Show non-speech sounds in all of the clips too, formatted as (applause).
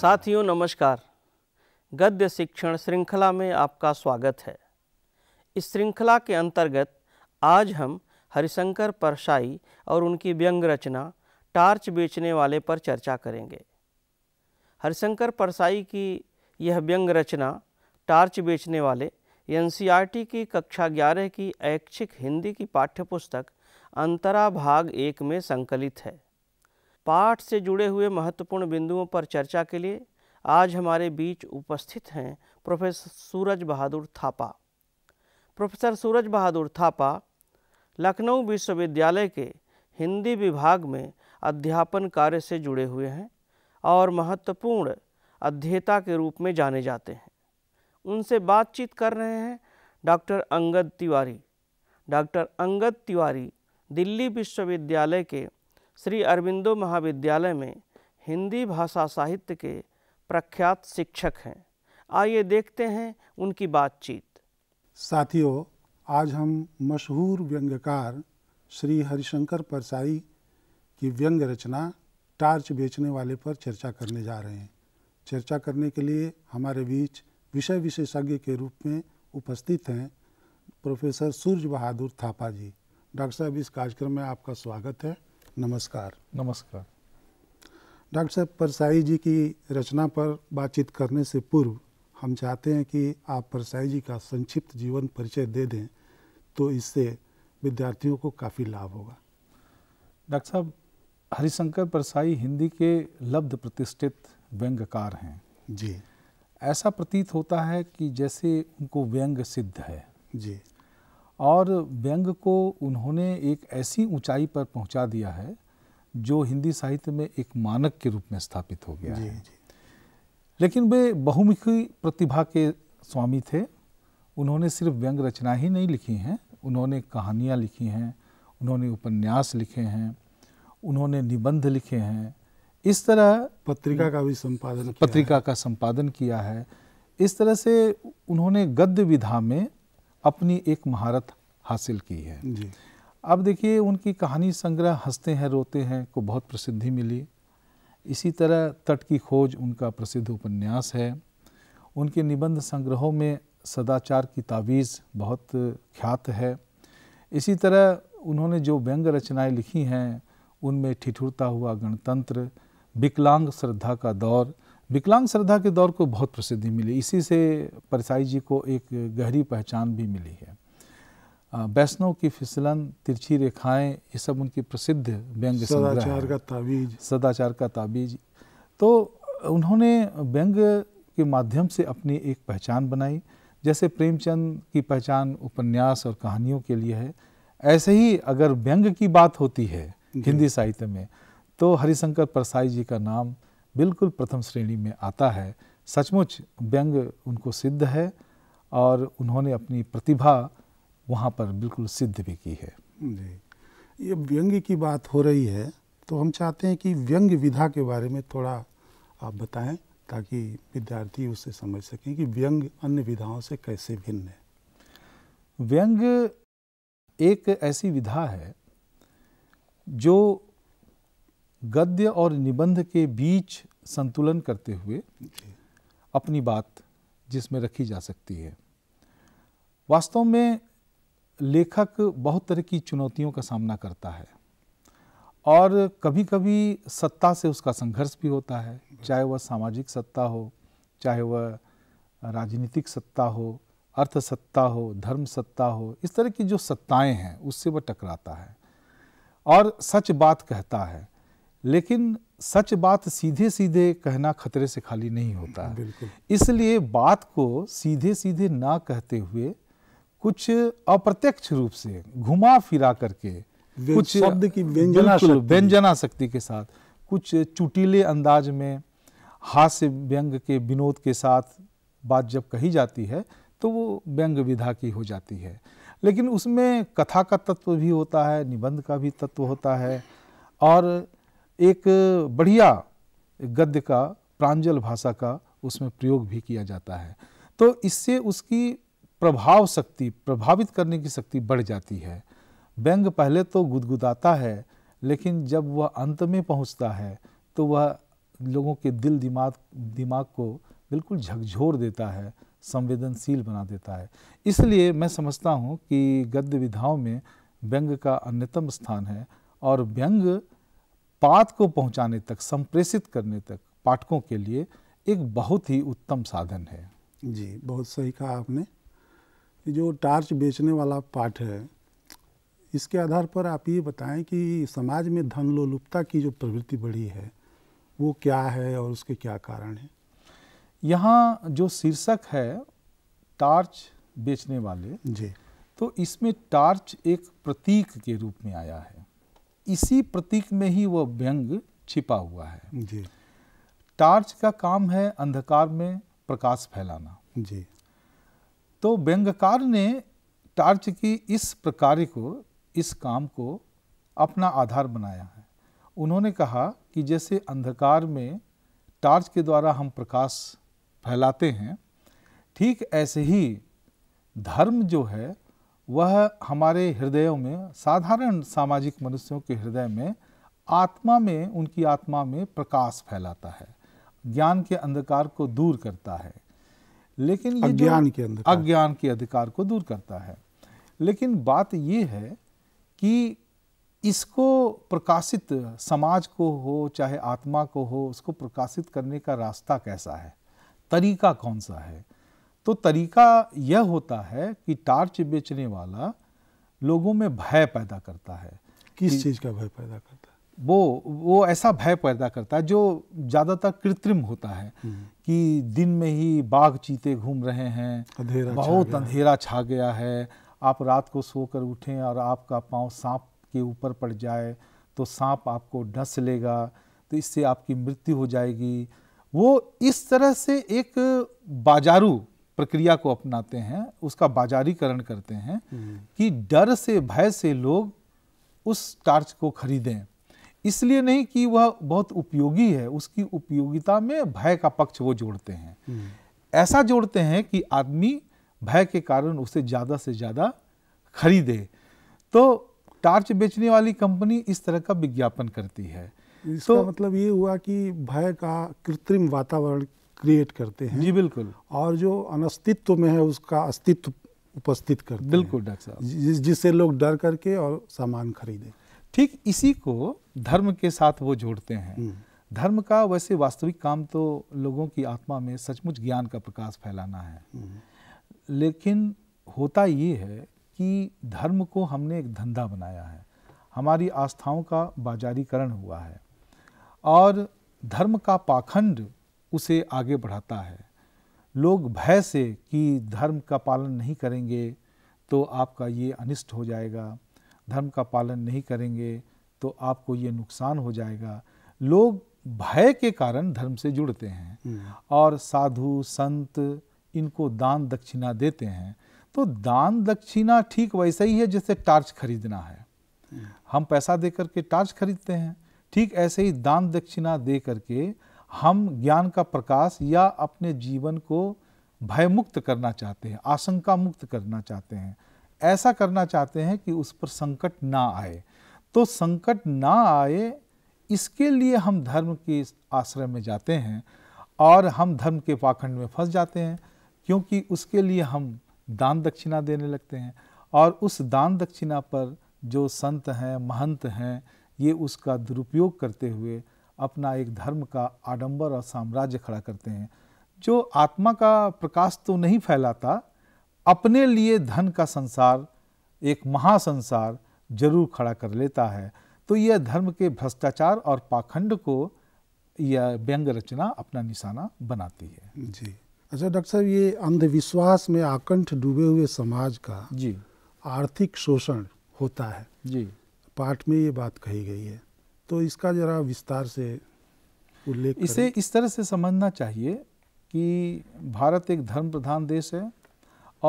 साथियों नमस्कार गद्य शिक्षण श्रृंखला में आपका स्वागत है इस श्रृंखला के अंतर्गत आज हम हरिशंकर परसाई और उनकी व्यंग रचना टार्च बेचने वाले पर चर्चा करेंगे हरिशंकर परसाई की यह व्यंग रचना टार्च बेचने वाले एन की कक्षा ग्यारह की ऐच्छिक हिंदी की पाठ्यपुस्तक अंतरा भाग एक में संकलित है पाठ से जुड़े हुए महत्वपूर्ण बिंदुओं पर चर्चा के लिए आज हमारे बीच उपस्थित हैं प्रोफेसर सूरज बहादुर थापा प्रोफेसर सूरज बहादुर थापा लखनऊ विश्वविद्यालय के हिंदी विभाग में अध्यापन कार्य से जुड़े हुए हैं और महत्वपूर्ण अध्येता के रूप में जाने जाते हैं उनसे बातचीत कर रहे हैं डॉक्टर अंगद तिवारी डॉक्टर अंगद तिवारी दिल्ली विश्वविद्यालय के श्री अरविंदो महाविद्यालय में हिंदी भाषा साहित्य के प्रख्यात शिक्षक हैं आइए देखते हैं उनकी बातचीत साथियों आज हम मशहूर व्यंग्यकार श्री हरिशंकर परसाई की व्यंग्य रचना टार्च बेचने वाले पर चर्चा करने जा रहे हैं चर्चा करने के लिए हमारे बीच विषय विशेषज्ञ के रूप में उपस्थित हैं प्रोफेसर सूर्य बहादुर थापा जी डॉक्टर साहब इस कार्यक्रम में आपका स्वागत है नमस्कार नमस्कार डॉक्टर साहब परसाई जी की रचना पर बातचीत करने से पूर्व हम चाहते हैं कि आप परसाई जी का संक्षिप्त जीवन परिचय दे दें तो इससे विद्यार्थियों को काफ़ी लाभ होगा डॉक्टर साहब हरिशंकर परसाई हिंदी के लब्ध प्रतिष्ठित व्यंग्यकार हैं जी ऐसा प्रतीत होता है कि जैसे उनको व्यंग सिद्ध है जी और व्यंग को उन्होंने एक ऐसी ऊंचाई पर पहुंचा दिया है जो हिंदी साहित्य में एक मानक के रूप में स्थापित हो गया जी, है जी। लेकिन वे बहुमुखी प्रतिभा के स्वामी थे उन्होंने सिर्फ व्यंग रचना ही नहीं लिखी हैं उन्होंने कहानियाँ लिखी हैं उन्होंने उपन्यास लिखे हैं उन्होंने निबंध लिखे हैं इस तरह पत्रिका का भी संपादन पत्रिका का संपादन किया है इस तरह से उन्होंने गद्य विधा में अपनी एक महारत हासिल की है जी। अब देखिए उनकी कहानी संग्रह हंसते हैं रोते हैं को बहुत प्रसिद्धि मिली इसी तरह तट की खोज उनका प्रसिद्ध उपन्यास है उनके निबंध संग्रहों में सदाचार की तावीज़ बहुत ख्यात है इसी तरह उन्होंने जो व्यंग रचनाएं लिखी हैं उनमें ठिठुरता हुआ गणतंत्र विकलांग श्रद्धा का दौर विकलांग श्रद्धा के दौर को बहुत प्रसिद्धि मिली इसी से परसाई जी को एक गहरी पहचान भी मिली है वैष्णव की फिसलन तिरछी रेखाएं ये सब उनकी प्रसिद्ध व्यंग सदाचार का ताबीज सदाचार का ताबीज तो उन्होंने व्यंग के माध्यम से अपनी एक पहचान बनाई जैसे प्रेमचंद की पहचान उपन्यास और कहानियों के लिए है ऐसे ही अगर व्यंग की बात होती है हिंदी साहित्य में तो हरिशंकर परसाई जी का नाम बिल्कुल प्रथम श्रेणी में आता है सचमुच व्यंग उनको सिद्ध है और उन्होंने अपनी प्रतिभा वहाँ पर बिल्कुल सिद्ध भी की है जी ये व्यंग्य की बात हो रही है तो हम चाहते हैं कि व्यंग्य विधा के बारे में थोड़ा आप बताएं ताकि विद्यार्थी उससे समझ सकें कि व्यंग अन्य विधाओं से कैसे भिन्न है व्यंग एक ऐसी विधा है जो गद्य और निबंध के बीच संतुलन करते हुए अपनी बात जिसमें रखी जा सकती है वास्तव में लेखक बहुत तरह की चुनौतियों का सामना करता है और कभी कभी सत्ता से उसका संघर्ष भी होता है चाहे वह सामाजिक सत्ता हो चाहे वह राजनीतिक सत्ता हो अर्थ सत्ता हो धर्म सत्ता हो इस तरह की जो सत्ताएं हैं उससे वह टकराता है और सच बात कहता है लेकिन सच बात सीधे सीधे कहना खतरे से खाली नहीं होता है इसलिए बात को सीधे सीधे ना कहते हुए कुछ अप्रत्यक्ष रूप से घुमा फिरा करके कुछ शब्द की व्यंजना व्यंजना शक्ति के साथ कुछ चुटीले अंदाज में हास्य व्यंग के विनोद के साथ बात जब कही जाती है तो वो व्यंग विधा की हो जाती है लेकिन उसमें कथा का तत्व भी होता है निबंध का भी तत्व होता है और एक बढ़िया गद्य का प्रांजल भाषा का उसमें प्रयोग भी किया जाता है तो इससे उसकी प्रभाव शक्ति प्रभावित करने की शक्ति बढ़ जाती है व्यंग पहले तो गुदगुदाता है लेकिन जब वह अंत में पहुंचता है तो वह लोगों के दिल दिमाग दिमाग को बिल्कुल झकझोर देता है संवेदनशील बना देता है इसलिए मैं समझता हूँ कि गद्य विधाओं में व्यंग का अन्यतम स्थान है और व्यंग बात को पहुंचाने तक संप्रेषित करने तक पाठकों के लिए एक बहुत ही उत्तम साधन है जी बहुत सही कहा आपने जो टार्च बेचने वाला पाठ है इसके आधार पर आप ये बताएं कि समाज में धन लोलुपता की जो प्रवृत्ति बढ़ी है वो क्या है और उसके क्या कारण हैं यहाँ जो शीर्षक है टार्च बेचने वाले जी तो इसमें टार्च एक प्रतीक के रूप में आया है इसी प्रतीक में ही वह व्यंग छिपा हुआ है जी टार्च का काम है अंधकार में प्रकाश फैलाना जी तो व्यंगकार ने टार्च की इस प्रकार को इस काम को अपना आधार बनाया है उन्होंने कहा कि जैसे अंधकार में टार्च के द्वारा हम प्रकाश फैलाते हैं ठीक ऐसे ही धर्म जो है वह हमारे हृदयों में साधारण सामाजिक मनुष्यों के हृदय में आत्मा में उनकी आत्मा में प्रकाश फैलाता है ज्ञान के अंधकार को दूर करता है लेकिन ये अज्ञान के अंधकार अज्ञान के अधिकार को दूर करता है लेकिन बात ये है कि इसको प्रकाशित समाज को हो चाहे आत्मा को हो उसको प्रकाशित करने का रास्ता कैसा है तरीका कौन सा है तो तरीका यह होता है कि टार्च बेचने वाला लोगों में भय पैदा करता है किस चीज़ का भय पैदा करता है वो वो ऐसा भय पैदा करता है जो ज़्यादातर कृत्रिम होता है हम्म। कि दिन में ही बाघ चीते घूम रहे हैं अंधेरा बहुत अंधेरा छा गया है आप रात को सोकर उठें और आपका पाँव सांप के ऊपर पड़ जाए तो सांप आपको डस लेगा तो इससे आपकी मृत्यु हो जाएगी वो इस तरह से एक बाजारू प्रक्रिया को अपनाते हैं उसका बाजारीकरण करते हैं हम्म। कि डर से भय से लोग उस टार्च को खरीदें इसलिए नहीं कि वह बहुत उपयोगी है उसकी उपयोगिता में भय का पक्ष वो जोड़ते हैं हम्म। ऐसा जोड़ते हैं कि आदमी भय के कारण उसे ज़्यादा से ज़्यादा खरीदे तो टार्च बेचने वाली कंपनी इस तरह का विज्ञापन करती है इसका तो मतलब ये हुआ कि भय का कृत्रिम वातावरण क्रिएट करते हैं जी बिल्कुल और जो अनस्तित्व में है उसका अस्तित्व उपस्थित करते बिल्कुल डॉक्टर साहब जिस, जिससे लोग डर करके और सामान खरीदें ठीक इसी को धर्म के साथ वो जोड़ते हैं हम्म। धर्म का वैसे वास्तविक काम तो लोगों की आत्मा में सचमुच ज्ञान का प्रकाश फैलाना है हम्म। लेकिन होता ये है कि धर्म को हमने एक धंधा बनाया है हमारी आस्थाओं का बाजारीकरण हुआ है और धर्म का पाखंड उसे आगे बढ़ाता है लोग भय से कि धर्म का पालन नहीं करेंगे तो आपका ये अनिष्ट हो जाएगा धर्म का पालन नहीं करेंगे तो आपको ये नुकसान हो जाएगा लोग भय के कारण धर्म से जुड़ते हैं हम्म। और साधु संत इनको दान दक्षिणा देते हैं तो दान दक्षिणा ठीक वैसा ही है जैसे टार्च खरीदना है हम्म। हम पैसा दे करके टार्च खरीदते हैं ठीक ऐसे ही दान दक्षिणा दे करके हम ज्ञान का प्रकाश या अपने जीवन को भयमुक्त करना चाहते हैं आशंका मुक्त करना चाहते हैं ऐसा करना चाहते हैं कि उस पर संकट ना आए तो संकट ना आए इसके लिए हम धर्म के आश्रय में जाते हैं और हम धर्म के पाखंड में फंस जाते हैं क्योंकि उसके लिए हम दान दक्षिणा देने लगते हैं और उस दान दक्षिणा पर जो संत हैं महंत हैं ये उसका दुरुपयोग करते हुए अपना एक धर्म का आडंबर और साम्राज्य खड़ा करते हैं जो आत्मा का प्रकाश तो नहीं फैलाता अपने लिए धन का संसार एक महासंसार जरूर खड़ा कर लेता है तो यह धर्म के भ्रष्टाचार और पाखंड को यह व्यंग रचना अपना निशाना बनाती है जी अच्छा डॉक्टर साहब ये अंधविश्वास में आकंठ डूबे हुए समाज का जी आर्थिक शोषण होता है जी पाठ में ये बात कही गई है तो इसका जरा विस्तार से उल्लेख इसे इस तरह से समझना चाहिए कि भारत एक धर्म प्रधान देश है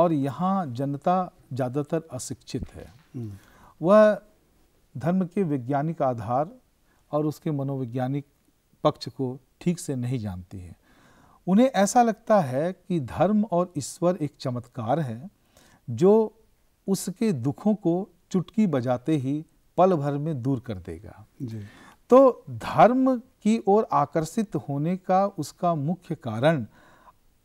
और यहाँ जनता ज़्यादातर अशिक्षित है हम्म। वह धर्म के वैज्ञानिक आधार और उसके मनोवैज्ञानिक पक्ष को ठीक से नहीं जानती है उन्हें ऐसा लगता है कि धर्म और ईश्वर एक चमत्कार है जो उसके दुखों को चुटकी बजाते ही पल भर में दूर कर देगा जी। तो धर्म की ओर आकर्षित होने का उसका मुख्य कारण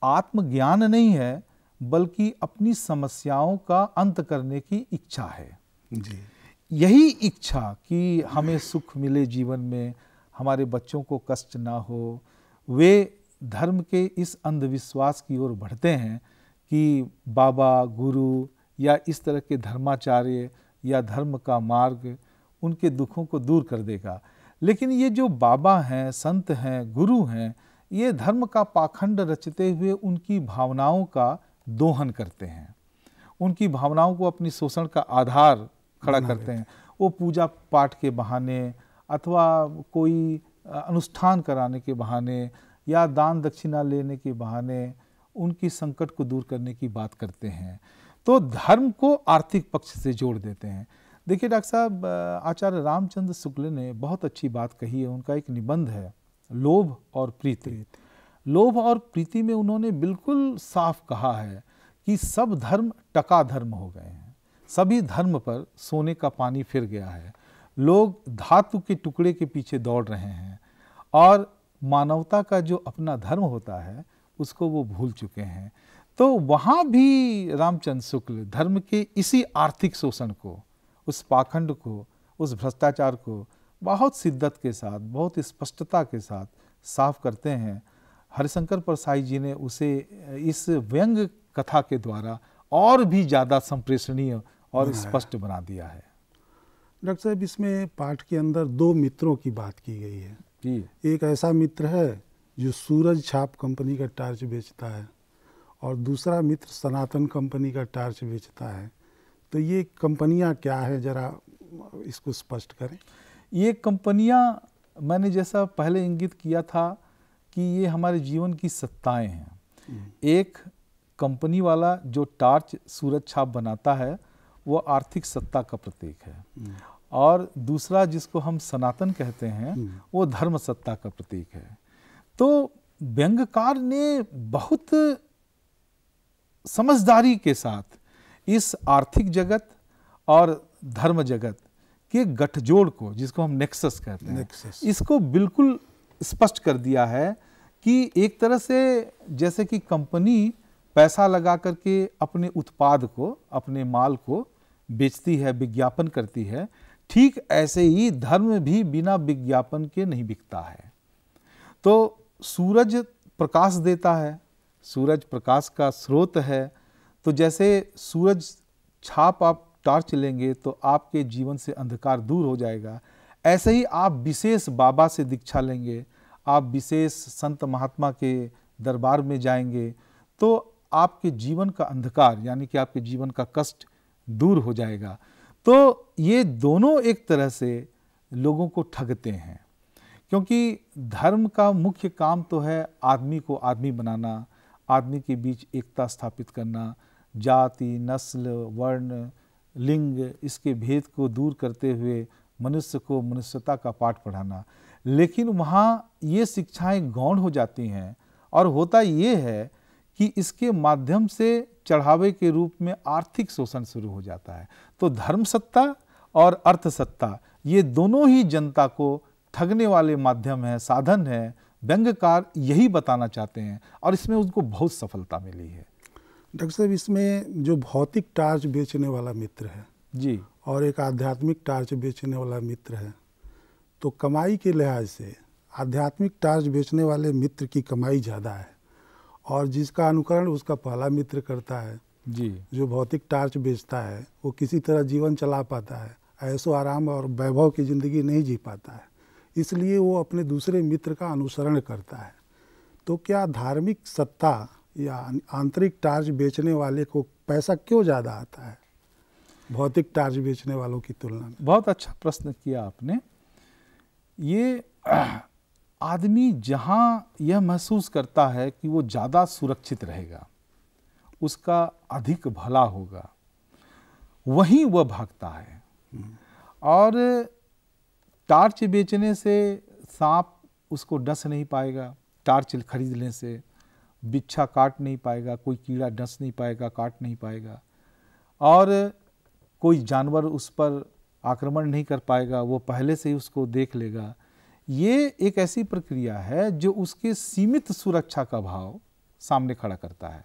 आत्मज्ञान नहीं है बल्कि अपनी समस्याओं का अंत करने की इच्छा है जी यही इच्छा कि हमें सुख मिले जीवन में हमारे बच्चों को कष्ट ना हो वे धर्म के इस अंधविश्वास की ओर बढ़ते हैं कि बाबा गुरु या इस तरह के धर्माचार्य या धर्म का मार्ग उनके दुखों को दूर कर देगा लेकिन ये जो बाबा हैं संत हैं गुरु हैं ये धर्म का पाखंड रचते हुए उनकी भावनाओं का दोहन करते हैं उनकी भावनाओं को अपनी शोषण का आधार खड़ा करते हैं वो पूजा पाठ के बहाने अथवा कोई अनुष्ठान कराने के बहाने या दान दक्षिणा लेने के बहाने उनकी संकट को दूर करने की बात करते हैं तो धर्म को आर्थिक पक्ष से जोड़ देते हैं देखिए डॉक्टर साहब आचार्य रामचंद्र शुक्ल ने बहुत अच्छी बात कही है उनका एक निबंध है लोभ और प्रीति लोभ और प्रीति में उन्होंने बिल्कुल साफ कहा है कि सब धर्म टका धर्म हो गए हैं सभी धर्म पर सोने का पानी फिर गया है लोग धातु के टुकड़े के पीछे दौड़ रहे हैं और मानवता का जो अपना धर्म होता है उसको वो भूल चुके हैं तो वहाँ भी रामचंद्र शुक्ल धर्म के इसी आर्थिक शोषण को उस पाखंड को उस भ्रष्टाचार को बहुत शिद्दत के साथ बहुत स्पष्टता के साथ साफ करते हैं हरिशंकर प्रसाई जी ने उसे इस व्यंग कथा के द्वारा और भी ज़्यादा संप्रेषणीय और स्पष्ट बना दिया है डॉक्टर साहब इसमें पाठ के अंदर दो मित्रों की बात की गई है एक ऐसा मित्र है जो सूरज छाप कंपनी का टार्च बेचता है और दूसरा मित्र सनातन कंपनी का टार्च बेचता है तो ये कंपनियां क्या है ज़रा इसको स्पष्ट करें ये कंपनियां मैंने जैसा पहले इंगित किया था कि ये हमारे जीवन की सत्ताएं हैं हम्म। एक कंपनी वाला जो टार्च सूरज छाप बनाता है वो आर्थिक सत्ता का प्रतीक है हम्म। और दूसरा जिसको हम सनातन कहते हैं हम्म। वो धर्म सत्ता का प्रतीक है तो व्यंगकार ने बहुत समझदारी के साथ इस आर्थिक जगत और धर्म जगत के गठजोड़ को जिसको हम नेक्सस कहते हैं इसको बिल्कुल स्पष्ट कर दिया है कि एक तरह से जैसे कि कंपनी पैसा लगा करके अपने उत्पाद को अपने माल को बेचती है विज्ञापन करती है ठीक ऐसे ही धर्म भी बिना विज्ञापन के नहीं बिकता है तो सूरज प्रकाश देता है सूरज प्रकाश का स्रोत है तो जैसे सूरज छाप आप टॉर्च लेंगे तो आपके जीवन से अंधकार दूर हो जाएगा ऐसे ही आप विशेष बाबा से दीक्षा लेंगे आप विशेष संत महात्मा के दरबार में जाएंगे तो आपके जीवन का अंधकार यानी कि आपके जीवन का कष्ट दूर हो जाएगा तो ये दोनों एक तरह से लोगों को ठगते हैं क्योंकि धर्म का मुख्य काम तो है आदमी को आदमी बनाना आदमी के बीच एकता स्थापित करना जाति नस्ल वर्ण लिंग इसके भेद को दूर करते हुए मनुष्य को मनुष्यता का पाठ पढ़ाना लेकिन वहाँ ये शिक्षाएं गौण हो जाती हैं और होता ये है कि इसके माध्यम से चढ़ावे के रूप में आर्थिक शोषण शुरू हो जाता है तो धर्म सत्ता और अर्थसत्ता ये दोनों ही जनता को ठगने वाले माध्यम हैं साधन हैं व्यंग्यकार यही बताना चाहते हैं और इसमें उनको बहुत सफलता मिली है डॉक्टर साहब इसमें जो भौतिक टार्च बेचने वाला मित्र है जी और एक आध्यात्मिक टार्च बेचने वाला मित्र है तो कमाई के लिहाज से आध्यात्मिक टार्च बेचने वाले मित्र की कमाई ज़्यादा है और जिसका अनुकरण उसका पहला मित्र करता है जी जो भौतिक टार्च बेचता है वो किसी तरह जीवन चला पाता है ऐसो आराम और वैभव की ज़िंदगी नहीं जी पाता है इसलिए वो अपने दूसरे मित्र का अनुसरण करता है तो क्या धार्मिक सत्ता या आंतरिक टार्च बेचने वाले को पैसा क्यों ज़्यादा आता है भौतिक टार्च बेचने वालों की तुलना में बहुत अच्छा प्रश्न किया आपने ये (clears throat) आदमी जहाँ यह महसूस करता है कि वो ज़्यादा सुरक्षित रहेगा उसका अधिक भला होगा वहीं वह भागता है हम्म। और टार्च बेचने से सांप उसको डस नहीं पाएगा टार्च खरीदने से बिच्छा काट नहीं पाएगा कोई कीड़ा डस नहीं पाएगा काट नहीं पाएगा और कोई जानवर उस पर आक्रमण नहीं कर पाएगा वो पहले से ही उसको देख लेगा ये एक ऐसी प्रक्रिया है जो उसके सीमित सुरक्षा का भाव सामने खड़ा करता है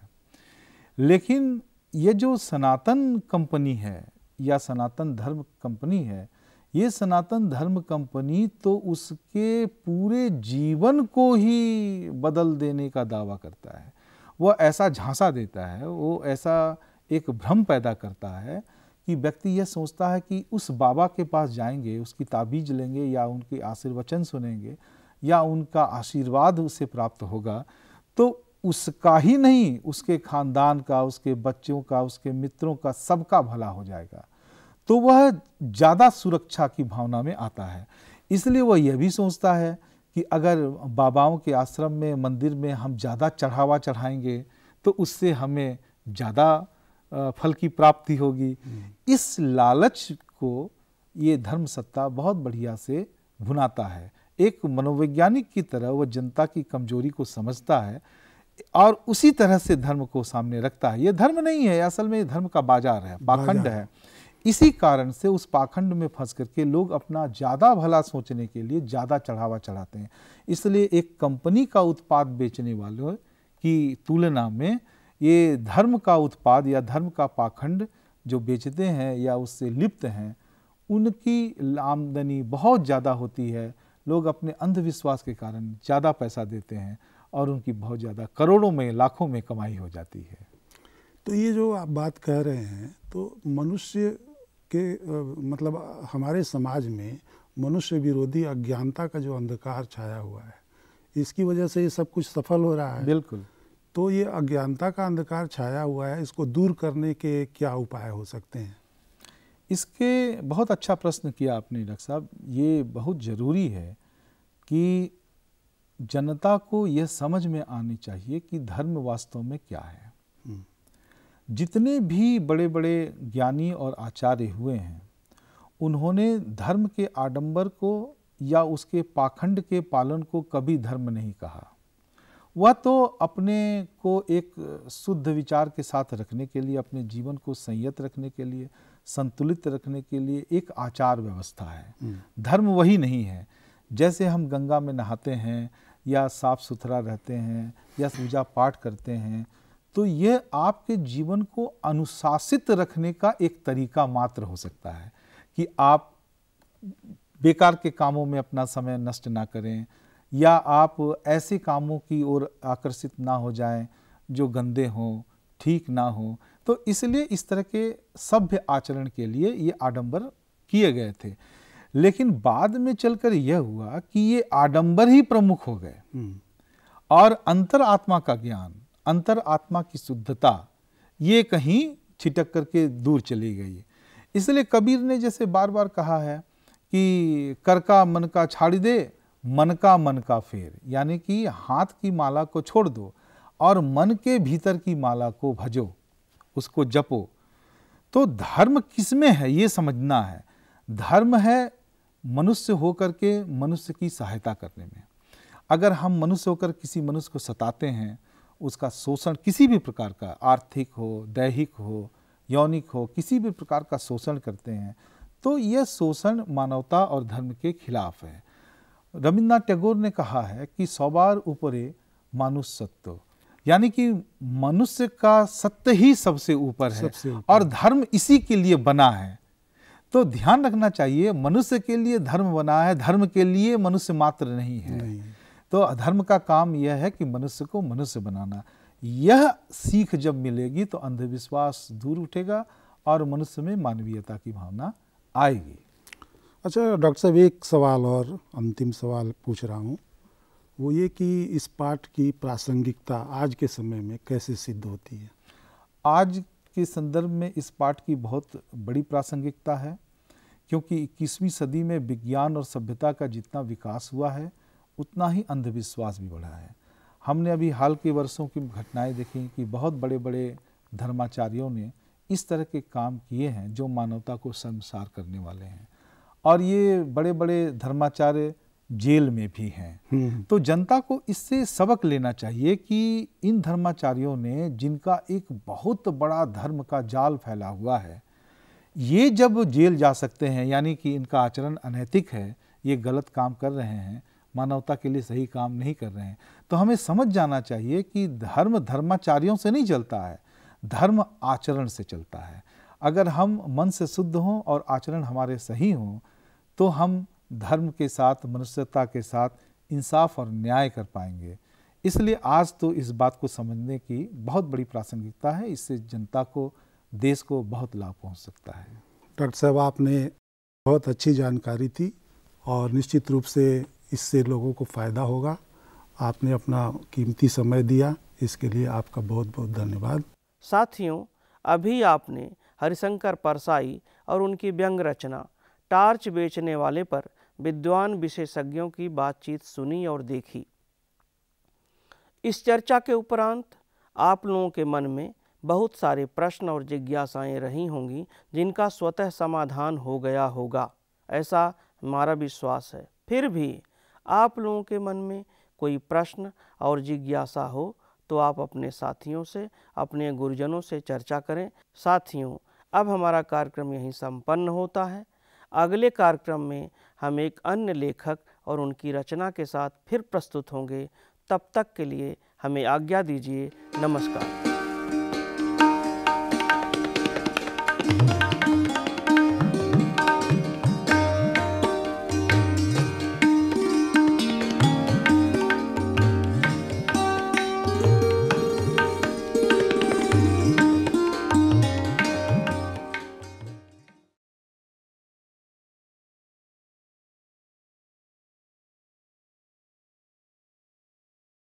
लेकिन ये जो सनातन कंपनी है या सनातन धर्म कंपनी है ये सनातन धर्म कंपनी तो उसके पूरे जीवन को ही बदल देने का दावा करता है वह ऐसा झांसा देता है वो ऐसा एक भ्रम पैदा करता है कि व्यक्ति यह सोचता है कि उस बाबा के पास जाएंगे उसकी ताबीज लेंगे या उनके आशीर्वचन सुनेंगे या उनका आशीर्वाद उसे प्राप्त होगा तो उसका ही नहीं उसके खानदान का उसके बच्चों का उसके मित्रों का सबका भला हो जाएगा तो वह ज़्यादा सुरक्षा की भावना में आता है इसलिए वह यह भी सोचता है कि अगर बाबाओं के आश्रम में मंदिर में हम ज़्यादा चढ़ावा चढ़ाएंगे तो उससे हमें ज़्यादा फल की प्राप्ति होगी हम्म। इस लालच को ये धर्म सत्ता बहुत बढ़िया से भुनाता है एक मनोवैज्ञानिक की तरह वह जनता की कमजोरी को समझता है और उसी तरह से धर्म को सामने रखता है ये धर्म नहीं है असल में धर्म का बाजार है पाखंड है इसी कारण से उस पाखंड में फंस करके लोग अपना ज़्यादा भला सोचने के लिए ज़्यादा चढ़ावा चढ़ाते हैं इसलिए एक कंपनी का उत्पाद बेचने वालों की तुलना में ये धर्म का उत्पाद या धर्म का पाखंड जो बेचते हैं या उससे लिप्त हैं उनकी आमदनी बहुत ज़्यादा होती है लोग अपने अंधविश्वास के कारण ज़्यादा पैसा देते हैं और उनकी बहुत ज़्यादा करोड़ों में लाखों में कमाई हो जाती है तो ये जो आप बात कह रहे हैं तो मनुष्य कि मतलब हमारे समाज में मनुष्य विरोधी अज्ञानता का जो अंधकार छाया हुआ है इसकी वजह से ये सब कुछ सफल हो रहा है बिल्कुल तो ये अज्ञानता का अंधकार छाया हुआ है इसको दूर करने के क्या उपाय हो सकते हैं इसके बहुत अच्छा प्रश्न किया आपने डॉक्टर साहब ये बहुत ज़रूरी है कि जनता को यह समझ में आनी चाहिए कि धर्म वास्तव में क्या है जितने भी बड़े बड़े ज्ञानी और आचार्य हुए हैं उन्होंने धर्म के आडंबर को या उसके पाखंड के पालन को कभी धर्म नहीं कहा वह तो अपने को एक शुद्ध विचार के साथ रखने के लिए अपने जीवन को संयत रखने के लिए संतुलित रखने के लिए एक आचार व्यवस्था है हम्म। धर्म वही नहीं है जैसे हम गंगा में नहाते हैं या साफ सुथरा रहते हैं या पूजा पाठ करते हैं तो यह आपके जीवन को अनुशासित रखने का एक तरीका मात्र हो सकता है कि आप बेकार के कामों में अपना समय नष्ट ना करें या आप ऐसे कामों की ओर आकर्षित ना हो जाएं जो गंदे हों ठीक ना हो तो इसलिए इस तरह के सभ्य आचरण के लिए ये आडंबर किए गए थे लेकिन बाद में चलकर यह हुआ कि ये आडंबर ही प्रमुख हो गए हम्म। और अंतरात्मा का ज्ञान अंतर आत्मा की शुद्धता ये कहीं छिटक करके दूर चली गई है इसलिए कबीर ने जैसे बार बार कहा है कि कर का मन का छाड़ दे मन का मन का फेर यानी कि हाथ की माला को छोड़ दो और मन के भीतर की माला को भजो उसको जपो तो धर्म किस में है ये समझना है धर्म है मनुष्य होकर के मनुष्य की सहायता करने में अगर हम मनुष्य होकर किसी मनुष्य को सताते हैं उसका शोषण किसी भी प्रकार का आर्थिक हो दैहिक हो यौनिक हो किसी भी प्रकार का शोषण करते हैं तो यह शोषण मानवता और धर्म के खिलाफ है रविन्द्रनाथ टैगोर ने कहा है कि सौबार ऊपरे सत्य यानी कि मनुष्य का सत्य ही सबसे ऊपर है ऊपर। और धर्म इसी के लिए बना है तो ध्यान रखना चाहिए मनुष्य के लिए धर्म बना है धर्म के लिए मनुष्य मात्र नहीं है नहीं। तो अधर्म का काम यह है कि मनुष्य को मनुष्य बनाना यह सीख जब मिलेगी तो अंधविश्वास दूर उठेगा और मनुष्य में मानवीयता की भावना आएगी अच्छा डॉक्टर साहब एक सवाल और अंतिम सवाल पूछ रहा हूँ वो ये कि इस पाठ की प्रासंगिकता आज के समय में कैसे सिद्ध होती है आज के संदर्भ में इस पाठ की बहुत बड़ी प्रासंगिकता है क्योंकि इक्कीसवीं सदी में विज्ञान और सभ्यता का जितना विकास हुआ है उतना ही अंधविश्वास भी बढ़ा है हमने अभी हाल के वर्षों की घटनाएं देखी कि बहुत बड़े बड़े धर्माचार्यों ने इस तरह के काम किए हैं जो मानवता को शर्मसार करने वाले हैं और ये बड़े बड़े धर्माचार्य जेल में भी हैं हम्म। तो जनता को इससे सबक लेना चाहिए कि इन धर्माचार्यों ने जिनका एक बहुत बड़ा धर्म का जाल फैला हुआ है ये जब जेल जा सकते हैं यानी कि इनका आचरण अनैतिक है ये गलत काम कर रहे हैं मानवता के लिए सही काम नहीं कर रहे हैं तो हमें समझ जाना चाहिए कि धर्म धर्माचार्यों से नहीं चलता है धर्म आचरण से चलता है अगर हम मन से शुद्ध हों और आचरण हमारे सही हों तो हम धर्म के साथ मनुष्यता के साथ इंसाफ और न्याय कर पाएंगे इसलिए आज तो इस बात को समझने की बहुत बड़ी प्रासंगिकता है इससे जनता को देश को बहुत लाभ पहुंच सकता है डॉक्टर साहब आपने बहुत अच्छी जानकारी थी और निश्चित रूप से इससे लोगों को फ़ायदा होगा आपने अपना कीमती समय दिया इसके लिए आपका बहुत बहुत धन्यवाद साथियों अभी आपने हरिशंकर परसाई और उनकी व्यंग रचना टार्च बेचने वाले पर विद्वान विशेषज्ञों की बातचीत सुनी और देखी इस चर्चा के उपरांत आप लोगों के मन में बहुत सारे प्रश्न और जिज्ञासाएं रही होंगी जिनका स्वतः समाधान हो गया होगा ऐसा हमारा विश्वास है फिर भी आप लोगों के मन में कोई प्रश्न और जिज्ञासा हो तो आप अपने साथियों से अपने गुरुजनों से चर्चा करें साथियों अब हमारा कार्यक्रम यहीं संपन्न होता है अगले कार्यक्रम में हम एक अन्य लेखक और उनकी रचना के साथ फिर प्रस्तुत होंगे तब तक के लिए हमें आज्ञा दीजिए नमस्कार